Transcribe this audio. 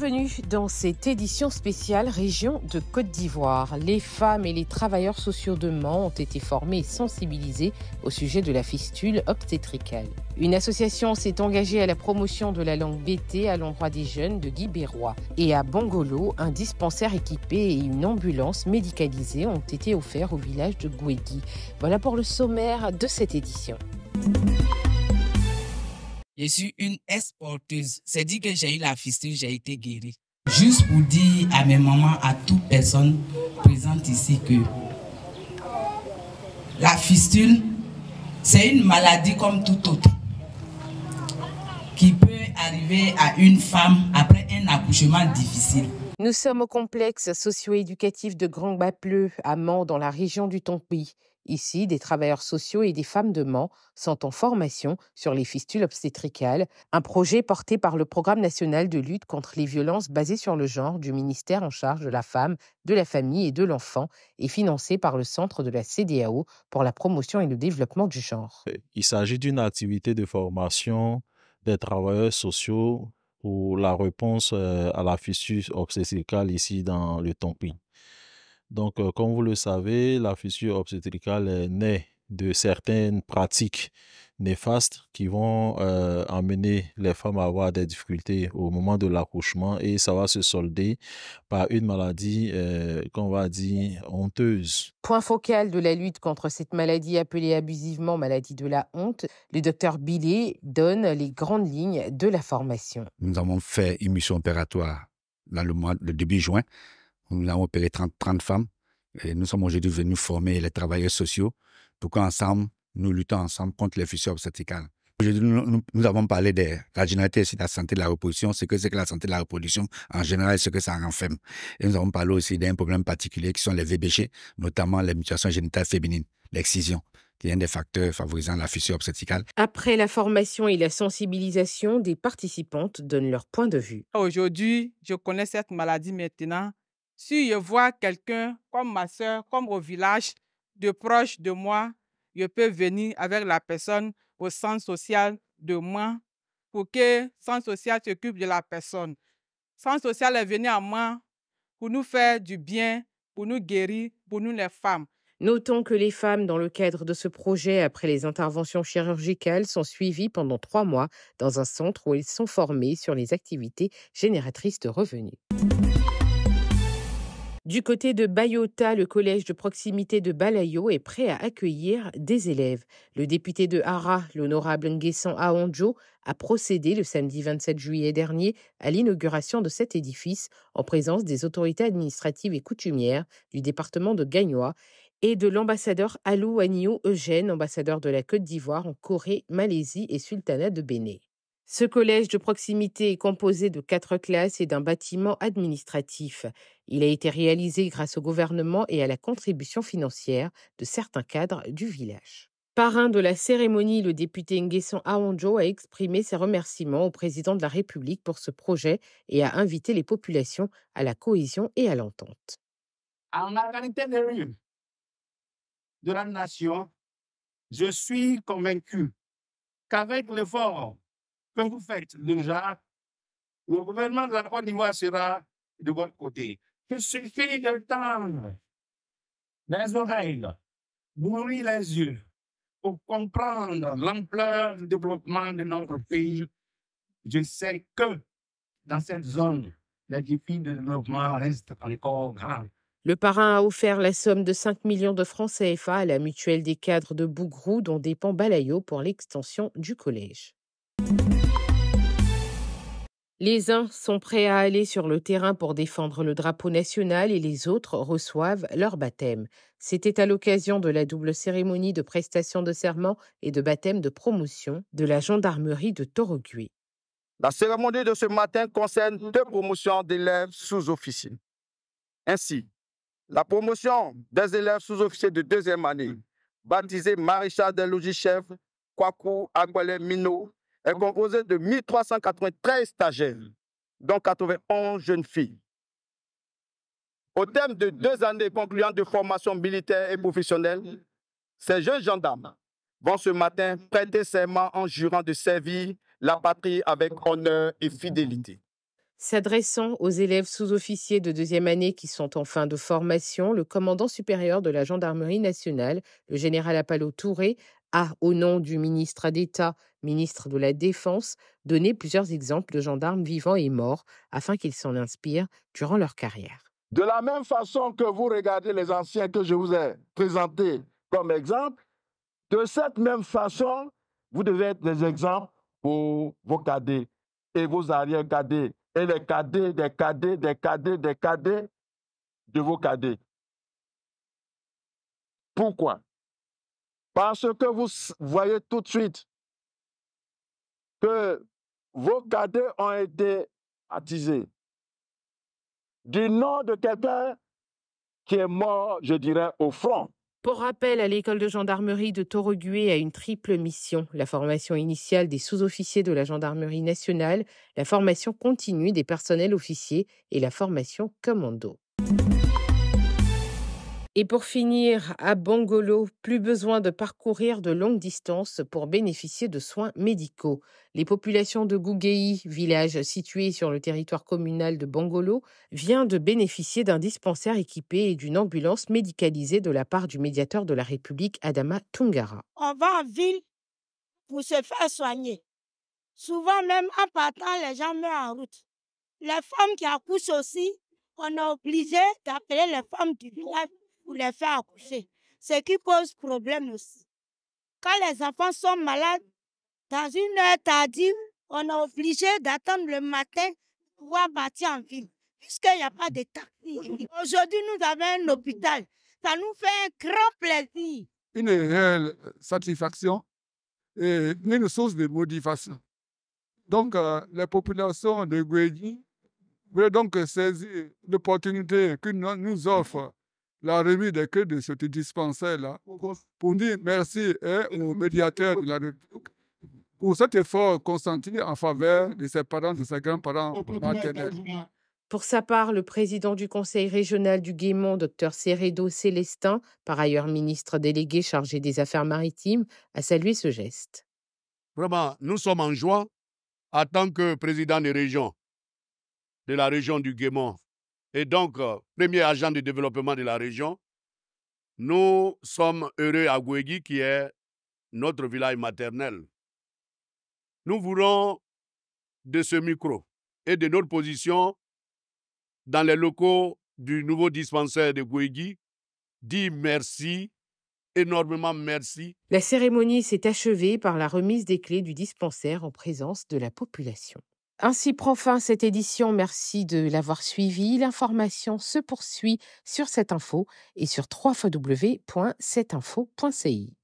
Bienvenue dans cette édition spéciale Région de Côte d'Ivoire. Les femmes et les travailleurs sociaux de Mans ont été formés et sensibilisés au sujet de la fistule obstétricale. Une association s'est engagée à la promotion de la langue BT à l'endroit des jeunes de Bérois. Et à Bangolo, un dispensaire équipé et une ambulance médicalisée ont été offerts au village de Gouégui. Voilà pour le sommaire de cette édition je suis une exporteuse. C'est dit que j'ai eu la fistule, j'ai été guérie. Juste pour dire à mes mamans, à toute personne présente ici que la fistule, c'est une maladie comme toute autre qui peut arriver à une femme après un accouchement difficile. Nous sommes au complexe socio-éducatif de Grand Bapleu à Mans, dans la région du Tonpi. Ici, des travailleurs sociaux et des femmes de Mans sont en formation sur les fistules obstétricales, un projet porté par le Programme national de lutte contre les violences basées sur le genre du ministère en charge de la femme, de la famille et de l'enfant et financé par le Centre de la CDAO pour la promotion et le développement du genre. Il s'agit d'une activité de formation des travailleurs sociaux ou la réponse euh, à la fissure obstétricale ici dans le tampon. Donc, euh, comme vous le savez, la fissure obstétricale euh, naît de certaines pratiques néfastes qui vont amener euh, les femmes à avoir des difficultés au moment de l'accouchement et ça va se solder par une maladie euh, qu'on va dire honteuse. Point focal de la lutte contre cette maladie appelée abusivement maladie de la honte, le docteur Billet donne les grandes lignes de la formation. Nous avons fait une mission opératoire dans le, mois, début juin. Nous avons opéré 30, 30 femmes et nous sommes aujourd'hui venus former les travailleurs sociaux pour qu'ensemble, nous luttons ensemble contre les fissures obstétricales. Aujourd'hui, nous, avons parlé de la généralité, de la santé de la reproduction, ce que c'est que la santé de la reproduction en général, ce que ça renferme. Et nous avons parlé aussi d'un problème particulier qui sont les VBG, notamment les mutations génitales féminines, l'excision qui est un des facteurs favorisant la fissure obstétricale. Après la formation et la sensibilisation, des participantes donnent leur point de vue. Aujourd'hui, je connais cette maladie maintenant. Si je vois quelqu'un comme ma soeur, comme au village, de proche de moi, je peux venir avec la personne au centre social de moi pour que le centre social s'occupe de la personne. Le centre social est venu à moi pour nous faire du bien, pour nous guérir, pour nous les femmes. Notons que les femmes, dans le cadre de ce projet, après les interventions chirurgicales, sont suivies pendant trois mois dans un centre où elles sont formées sur les activités génératrices de revenus. Du côté de Bayota, le collège de proximité de Balayo est prêt à accueillir des élèves. Le député de Hara, l'honorable Nguessan Aonjo, a procédé le samedi 27 juillet dernier à l'inauguration de cet édifice en présence des autorités administratives et coutumières du département de Gagnoa et de l'ambassadeur Alou Agnew Eugène, ambassadeur de la Côte d'Ivoire en Corée, Malaisie et Sultanat de Béné. Ce collège de proximité est composé de quatre classes et d'un bâtiment administratif. Il a été réalisé grâce au gouvernement et à la contribution financière de certains cadres du village. Parrain de la cérémonie, le député Nguesson Aonjo a exprimé ses remerciements au président de la République pour ce projet et a invité les populations à la cohésion et à l'entente. En de la nation, je suis convaincu qu'avec l'effort que vous faites déjà, le gouvernement de la Côte d'Ivoire sera de votre côté. Il suffit de tendre les oreilles, nourrir les yeux pour comprendre l'ampleur du développement de notre pays. Je sais que dans cette zone, la défis de développement restent encore grands. Le parrain a offert la somme de 5 millions de francs CFA à la mutuelle des cadres de Bougrou dont dépend Balayo pour l'extension du collège. Les uns sont prêts à aller sur le terrain pour défendre le drapeau national et les autres reçoivent leur baptême. C'était à l'occasion de la double cérémonie de prestation de serment et de baptême de promotion de la gendarmerie de Torogué. La cérémonie de ce matin concerne deux promotions d'élèves sous-officiers. Ainsi, la promotion des élèves sous-officiers de deuxième année, baptisés maréchal des logis Kwaku Mino, est composé de 1393 stagiaires, dont 91 jeunes filles. Au terme de deux années concluantes de formation militaire et professionnelle, ces jeunes gendarmes vont ce matin prêter serment en jurant de servir la patrie avec honneur et fidélité. S'adressant aux élèves sous-officiers de deuxième année qui sont en fin de formation, le commandant supérieur de la gendarmerie nationale, le général Apollo Touré, a, au nom du ministre d'État, ministre de la Défense, donné plusieurs exemples de gendarmes vivants et morts afin qu'ils s'en inspirent durant leur carrière. De la même façon que vous regardez les anciens que je vous ai présentés comme exemple, de cette même façon, vous devez être des exemples pour vos cadets et vos arrières cadets et les cadets, des cadets, des cadets, des cadets de vos cadets. Pourquoi parce que vous voyez tout de suite que vos cadets ont été attisés. Du nom de quelqu'un qui est mort, je dirais, au front. Pour rappel, à l'école de gendarmerie de Tauregué a une triple mission la formation initiale des sous-officiers de la gendarmerie nationale, la formation continue des personnels officiers et la formation commando. Et pour finir, à Bangolo, plus besoin de parcourir de longues distances pour bénéficier de soins médicaux. Les populations de Gougéi, village situé sur le territoire communal de Bangolo, vient de bénéficier d'un dispensaire équipé et d'une ambulance médicalisée de la part du médiateur de la République, Adama Tungara. On va en ville pour se faire soigner. Souvent même en partant, les gens meurent en route. Les femmes qui accouchent aussi, on est obligé d'appeler les femmes du village pour les faire accoucher, ce qui pose problème aussi. Quand les enfants sont malades, dans une heure tardive, on est obligé d'attendre le matin pour pouvoir partir en ville, puisqu'il n'y a pas de taxi. Aujourd'hui, nous avons un hôpital. Ça nous fait un grand plaisir. Une réelle euh, satisfaction et une source de motivation. Donc, euh, la population populations de Guédi veulent donc saisir l'opportunité que nous offre la remise des de ce dispensaire-là pour dire merci aux médiateurs de la République pour cet effort consenti en faveur de ses parents, de ses grands-parents Pour sa part, le président du conseil régional du Guémont, docteur Seredo Célestin, par ailleurs ministre délégué chargé des Affaires maritimes, a salué ce geste. Vraiment, nous sommes en joie en tant que président des régions, de la région du Guémont, et donc euh, premier agent de développement de la région. Nous sommes heureux à Gouégui, qui est notre village maternel. Nous voulons, de ce micro et de notre position dans les locaux du nouveau dispensaire de Gouégui, dire merci, énormément merci. La cérémonie s'est achevée par la remise des clés du dispensaire en présence de la population. Ainsi prend fin cette édition. Merci de l'avoir suivi. L'information se poursuit sur cette info et sur www.setinfo.ci.